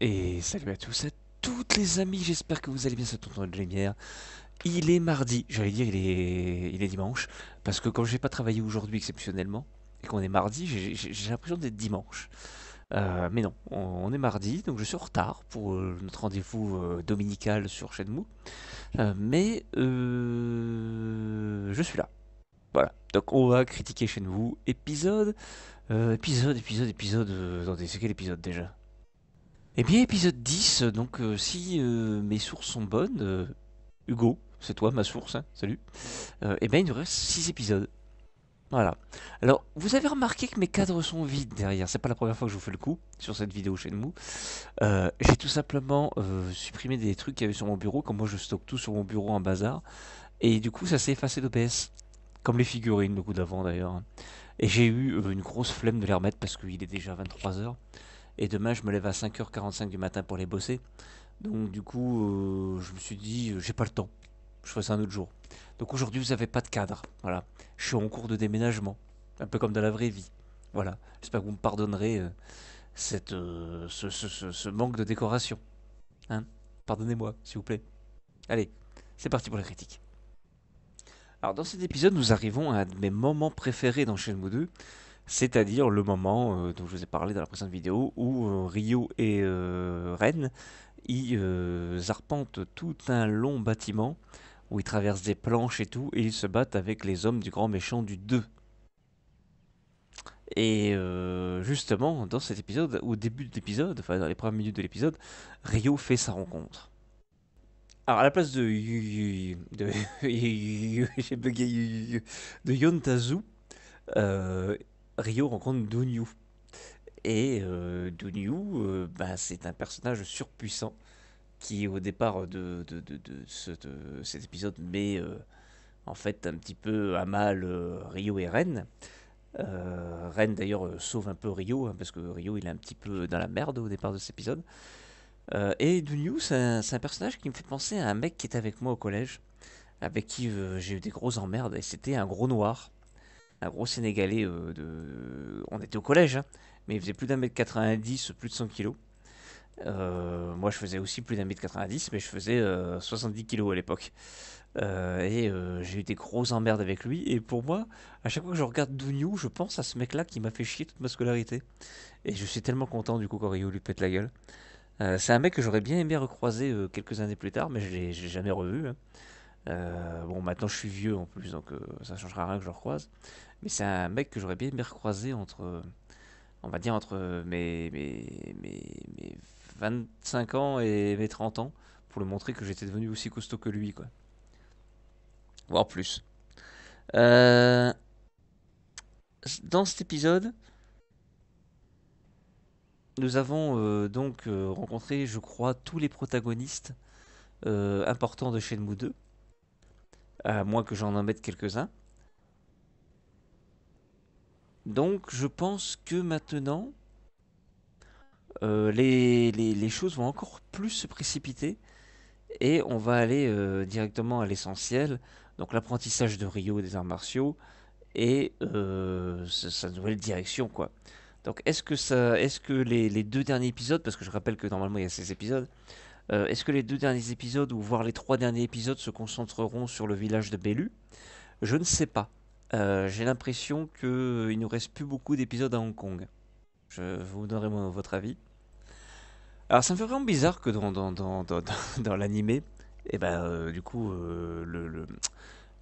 Et salut à tous, à toutes les amis, j'espère que vous allez bien, ce Tonton de Lumière. Il est mardi, j'allais dire il est, il est dimanche, parce que quand n'ai pas travaillé aujourd'hui exceptionnellement, et qu'on est mardi, j'ai l'impression d'être dimanche. Euh, mais non, on, est mardi, donc je suis en retard pour euh, notre rendez-vous euh, dominical sur Shenmue. mais je suis là. Voilà, donc on va critiquer Shenmue, épisode, épisode, épisode, épisode, c'est quel épisode déjà eh bien, épisode 10, donc euh, si euh, mes sources sont bonnes, euh, Hugo, c'est toi ma source, hein, salut, et eh bien il nous reste 6 épisodes. Voilà. Alors, vous avez remarqué que mes cadres sont vides derrière, c'est pas la première fois que je vous fais le coup sur cette vidéo chez nous. J'ai tout simplement supprimé des trucs qu'il y avait sur mon bureau, comme moi je stocke tout sur mon bureau en bazar, et du coup ça s'est effacé d'OBS. Comme les figurines, le coup d'avant d'ailleurs. Et j'ai eu une grosse flemme de les remettre parce qu'il est déjà 23h. Et demain, je me lève à 5h45 du matin pour les bosser. Donc du coup, euh, je me suis dit, euh, j'ai pas le temps. Je ferai ça un autre jour. Donc aujourd'hui, vous n'avez pas de cadre. Voilà. Je suis en cours de déménagement. Un peu comme dans la vraie vie. Voilà. J'espère que vous me pardonnerez euh, cette, ce, manque de décoration. Hein Pardonnez-moi, s'il vous plaît. Allez, c'est parti pour les critiques. Alors dans cet épisode, nous arrivons à un de mes moments préférés dans Shenmue 2 c'est-à-dire le moment euh, dont je vous ai parlé dans la précédente vidéo où Ryo euh, Rio et euh, Ren, ils arpentent tout un long bâtiment où ils traversent des planches et tout et ils se battent avec les hommes du grand méchant du 2. Et justement, dans cet épisode, au début de l'épisode, enfin dans les premières minutes de l'épisode, Rio fait sa rencontre. Alors à la place de, j'ai de Yontazu, Rio rencontre Dunyu. Et euh, Dunyu, euh, bah, c'est un personnage surpuissant qui, au départ de, cet épisode, met euh, en fait un petit peu à mal euh, Rio et Ren. Ren d'ailleurs sauve un peu Rio hein, parce que Rio il est un petit peu dans la merde au départ de cet épisode. et Dunyu, c'est un, personnage qui me fait penser à un mec qui était avec moi au collège, avec qui j'ai eu des grosses emmerdes, et c'était un gros noir un gros Sénégalais euh, de. On était au collège, hein, mais il faisait plus d'un mètre 90, plus de 100 kilos. Euh, moi, je faisais aussi plus d'un mètre 90, mais je faisais 70 euh, kilos à l'époque. et j'ai eu des grosses emmerdes avec lui. Et pour moi, à chaque fois que je regarde New, je pense à ce mec-là qui m'a fait chier toute ma scolarité. Et je suis tellement content du coup quand lui pète la gueule. c'est un mec que j'aurais bien aimé recroiser quelques années plus tard, mais je l'ai jamais revu. Hein. Euh, bon, maintenant je suis vieux en plus, donc ça euh, ça changera rien que je le recroise. Mais c'est un mec que j'aurais bien aimé recroiser entre, on va dire, entre mes, mes, mes, 25 ans et mes 30 ans, pour le montrer que j'étais devenu aussi costaud que lui, quoi. Voire plus. Euh, dans cet épisode, nous avons donc rencontré, je crois, tous les protagonistes importants de Shenmue 2 à moins que j'en embête quelques-uns. Donc je pense que maintenant, euh, les, choses vont encore plus se précipiter et on va aller euh, directement à l'essentiel, donc l'apprentissage de Rio des arts martiaux et euh, sa, nouvelle direction quoi. Donc est-ce que ça, est-ce que les, les, deux derniers épisodes, parce que je rappelle que normalement il y a 16 épisodes, euh, est-ce que les deux derniers épisodes, ou voire les trois derniers épisodes, se concentreront sur le village de Bellu Je ne sais pas. Euh, j'ai l'impression qu'il euh, ne nous reste plus beaucoup d'épisodes à Hong Kong. Je vous donnerai votre avis. Alors ça me fait vraiment bizarre que dans, dans, l'animé, eh ben, du coup, le,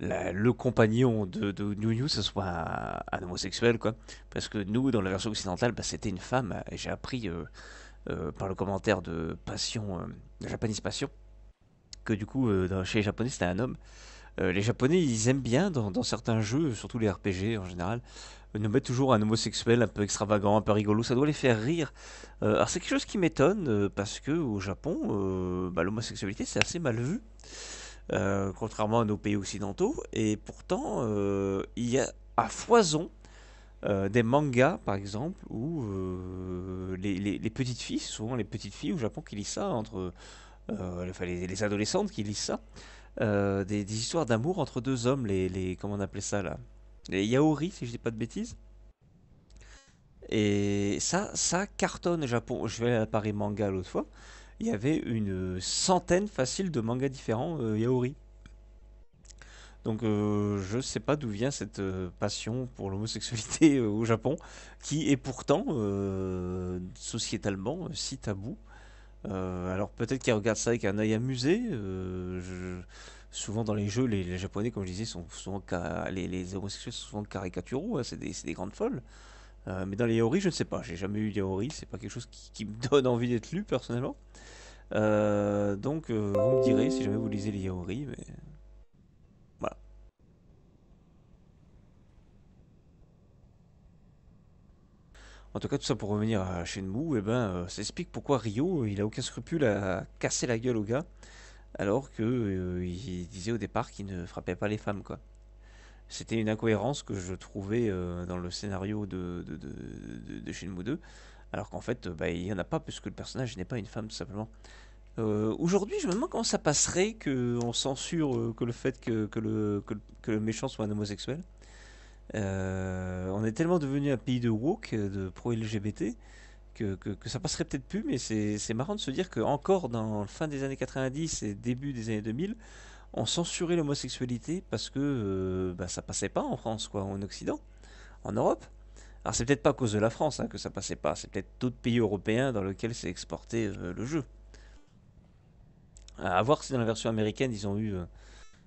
le, compagnon de, de New New, ce soit un, homosexuel, quoi. Parce que nous, dans la version occidentale, bah, c'était une femme. J'ai appris euh, par le commentaire de Passion, de euh, Japanese Passion, que du coup, euh, chez les Japonais, c'était un homme. les Japonais, ils aiment bien dans, certains jeux, surtout les RPG en général, nous mettre toujours un homosexuel un peu extravagant, un peu rigolo, ça doit les faire rire. alors c'est quelque chose qui m'étonne parce que au Japon, bah, l'homosexualité c'est assez mal vu, contrairement à nos pays occidentaux. Et pourtant, il y a à foison euh, des mangas, par exemple, où euh, les, petites filles, souvent les petites filles au Japon qui lisent ça, entre euh, les, les, adolescentes qui lisent ça, des, histoires d'amour entre deux hommes, les, les comment on appelait ça là, les yaoris, si je dis pas de bêtises. Et ça, ça cartonne au Japon. Je vais à Paris Manga l'autre fois. Il y avait une centaine facile de mangas différents yaori donc euh, je ne sais pas d'où vient cette euh, passion pour l'homosexualité euh, au Japon, qui est pourtant sociétalement si tabou. alors peut-être qu'ils regardent ça avec un œil amusé. souvent dans les jeux, les, Japonais, comme je disais, sont les, homosexuels sont souvent caricaturaux, hein, c'est des, grandes folles. mais dans les yaori, je ne sais pas, j'ai jamais eu yaoris, c'est pas quelque chose qui, me donne envie d'être lu personnellement. donc vous me direz si jamais vous lisez les yaori, mais En tout cas, tout ça pour revenir à Shenmue, eh ben, euh, ça explique pourquoi Rio, il a aucun scrupule à casser la gueule au gars, alors que euh, il disait au départ qu'il ne frappait pas les femmes, quoi. C'était une incohérence que je trouvais euh, dans le scénario de, de, 2, alors qu'en fait, bah, il n'y en a pas, puisque le personnage n'est pas une femme, tout simplement. Aujourd'hui, je me demande comment ça passerait qu'on censure que le fait que, le, que le méchant soit un homosexuel. Euh, on est tellement devenu un pays de woke, euh, de pro-LGBT, que, que, ça passerait peut-être plus, mais c'est marrant de se dire qu'encore dans la fin des années 90 et début des années 2000, on censurait l'homosexualité parce que euh, bah, ça passait pas en France, quoi, en Occident, en Europe. Alors c'est peut-être pas à cause de la France hein, que ça passait pas, c'est peut-être d'autres pays européens dans lesquels s'est exporté le jeu. À voir si dans la version américaine ils ont eu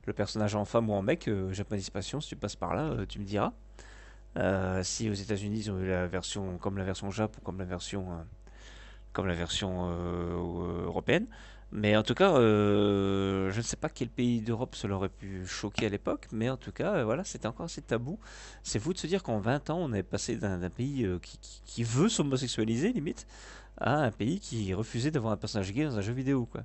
le personnage en femme ou en mec, euh, Passion, si tu passes par là, euh, tu me diras. Euh, si aux États-Unis ils ont eu la version comme la version Jap ou comme la version comme la version européenne, mais en tout cas, je ne sais pas quel pays d'Europe cela aurait pu choquer à l'époque, mais en tout cas, voilà, c'était encore assez tabou. C'est fou de se dire qu'en 20 ans, on est passé d'un pays qui, qui, veut s'homosexualiser, limite, à un pays qui refusait d'avoir un personnage gay dans un jeu vidéo, quoi.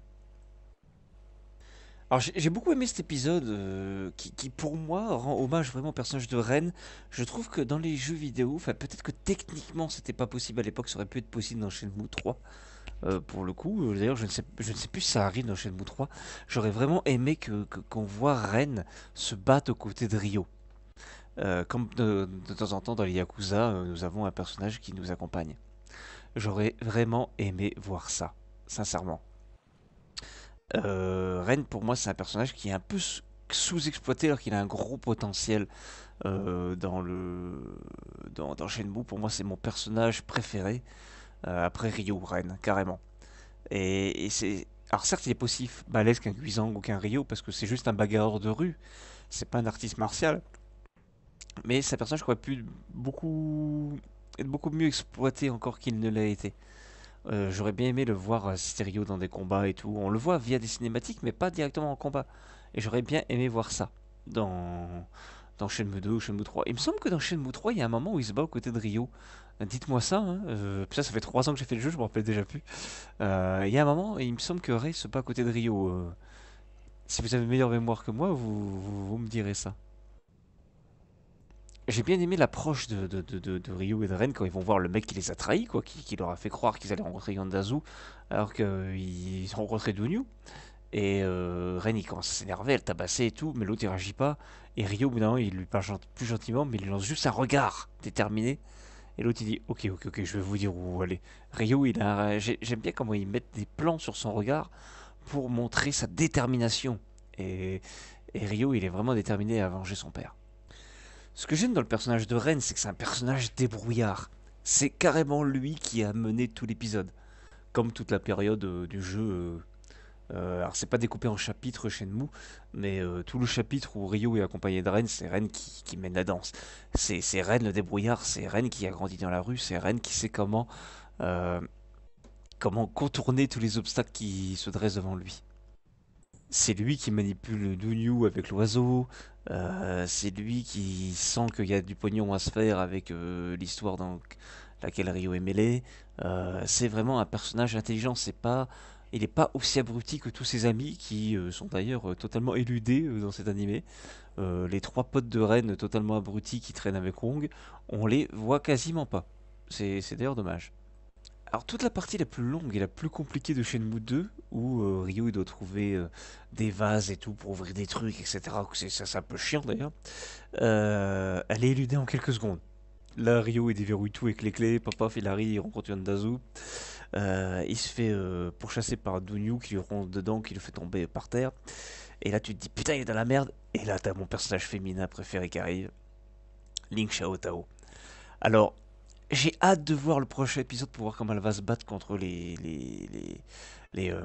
Alors j'ai beaucoup aimé cet épisode euh, qui, pour moi rend hommage vraiment au personnage de Ren. Je trouve que dans les jeux vidéo, enfin peut-être que techniquement c'était pas possible à l'époque, ça aurait pu être possible dans Shenmue 3. Euh, pour le coup, euh, d'ailleurs, je ne sais, je ne sais plus si ça arrive dans Shenmue 3. J'aurais vraiment aimé que qu'on voit Ren se battre aux côtés de Ryo. comme de, temps en temps dans les Yakuza, nous avons un personnage qui nous accompagne. J'aurais vraiment aimé voir ça, sincèrement. Euh, Ren, pour moi, c'est un personnage qui est un peu sous-exploité alors qu'il a un gros potentiel euh, dans le dans, dans Pour moi, c'est mon personnage préféré euh, après Ryo, Ren, carrément. Et, c'est alors certes, il est possible balèze qu'un Guizang ou qu'un Ryo, parce que c'est juste un bagarreur de rue. C'est pas un artiste martial. Mais sa un personnage qui aurait pu beaucoup être beaucoup mieux exploité encore qu'il ne l'a été. Euh, j'aurais bien aimé le voir euh, stéréo dans des combats et tout. On le voit via des cinématiques, mais pas directement en combat. Et j'aurais bien aimé voir ça dans, dans Shenmue 2 ou Shenmue 3. Il me semble que dans Shenmue 3, il y a un moment où il se bat aux côtés de Rio. Dites-moi ça, hein. Euh, ça, ça fait 3 ans que j'ai fait le jeu, je me rappelle déjà plus. il y a un moment, il me semble que Ray se bat à côté de Rio. si vous avez meilleure mémoire que moi, vous me direz ça j'ai bien aimé l'approche de, de, Ryu et de Ren quand ils vont voir le mec qui les a trahis, quoi, qui, leur a fait croire qu'ils allaient rencontrer Yandazu, alors qu'ils euh, rencontraient Dunyu. Et euh, Ren, il commence à s'énerver, elle tabasser et tout, mais l'autre, il réagit pas. Et Ryu, au bout il lui parle plus gentiment, mais il lui lance juste un regard déterminé. Et l'autre, il dit Ok, ok, ok, je vais vous dire où aller. Ryu, il a, j'aime bien comment ils mettent des plans sur son regard pour montrer sa détermination. Et, et Ryu, il est vraiment déterminé à venger son père. Ce que j'aime dans le personnage de Ren, c'est que c'est un personnage débrouillard. C'est carrément lui qui a mené tout l'épisode. Comme toute la période euh, du jeu. Euh, euh, alors, c'est pas découpé en chapitres chez nous, mais tout le chapitre où Rio est accompagné de Ren, c'est Ren qui, mène la danse. C'est, Ren le débrouillard, c'est Ren qui a grandi dans la rue, c'est Ren qui sait comment, comment contourner tous les obstacles qui se dressent devant lui c'est lui qui manipule Dunyu avec l'oiseau, euh, c'est lui qui sent qu'il y a du pognon à se faire avec euh, l'histoire dans laquelle Rio est mêlé. Euh, c'est vraiment un personnage intelligent, c'est pas... Il n'est pas aussi abruti que tous ses amis, qui sont d'ailleurs totalement éludés dans cet animé. les trois potes de Rennes totalement abrutis qui traînent avec Wong, on les voit quasiment pas. C'est d'ailleurs dommage. Alors toute la partie la plus longue et la plus compliquée de Shenmue 2, où Rio euh, Ryu doit trouver euh, des vases et tout pour ouvrir des trucs, etc. C'est ça, ça un peu chiant d'ailleurs. Euh, elle est éludée en quelques secondes. Là, Ryu il déverrouille tout avec les clés. Papa il arrive, il rencontre il se fait pourchasser par Dunyu qui lui rentre dedans, qui le fait tomber par terre. Et là, tu te dis putain, il est dans la merde. Et là, t'as mon personnage féminin préféré qui arrive, Link Shao Tao. Alors, j'ai hâte de voir le prochain épisode pour voir comment elle va se battre contre les les les, les euh,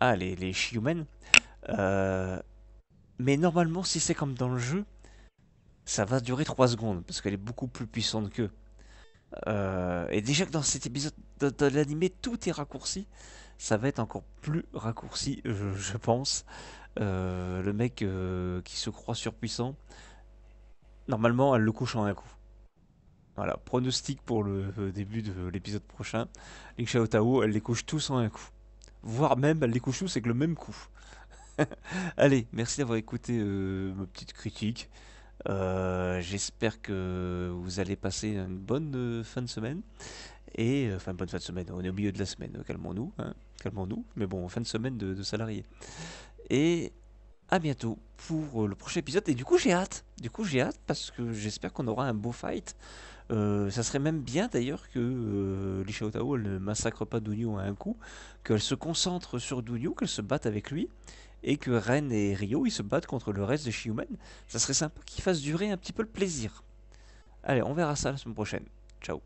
ah les les euh, mais normalement, si c'est comme dans le jeu, ça va durer 3 secondes parce qu'elle est beaucoup plus puissante qu'eux. Euh, et déjà que dans cet épisode de, l'animé, tout est raccourci. Ça va être encore plus raccourci, je, euh, je pense. le mec qui se croit surpuissant, normalement, elle le couche en un coup. Voilà, pronostic pour le euh, début de euh, l'épisode prochain. Ling Tao, elle les couche tous en un coup. Voire même, elle les couche tous avec le même coup. Allez, merci d'avoir écouté euh, ma petite critique. J'espère que vous allez passer une bonne fin de semaine. Et, enfin, bonne fin de semaine, on est au milieu de la semaine, calmons-nous. Hein, calmons-nous, mais bon, fin de semaine de, de salariés. Et à bientôt pour euh, le prochain épisode. Et du coup, j'ai hâte. Du coup, j'ai hâte parce que j'espère qu'on aura un beau fight. Euh, ça serait même bien d'ailleurs que euh, Li Tao ne massacre pas Dunio à un coup, qu'elle se concentre sur Dunio, qu'elle se batte avec lui, et que Ren et Ryo ils se battent contre le reste de Shiumen. Ça serait sympa qu'ils fassent durer un petit peu le plaisir. Allez, on verra ça la semaine prochaine. Ciao.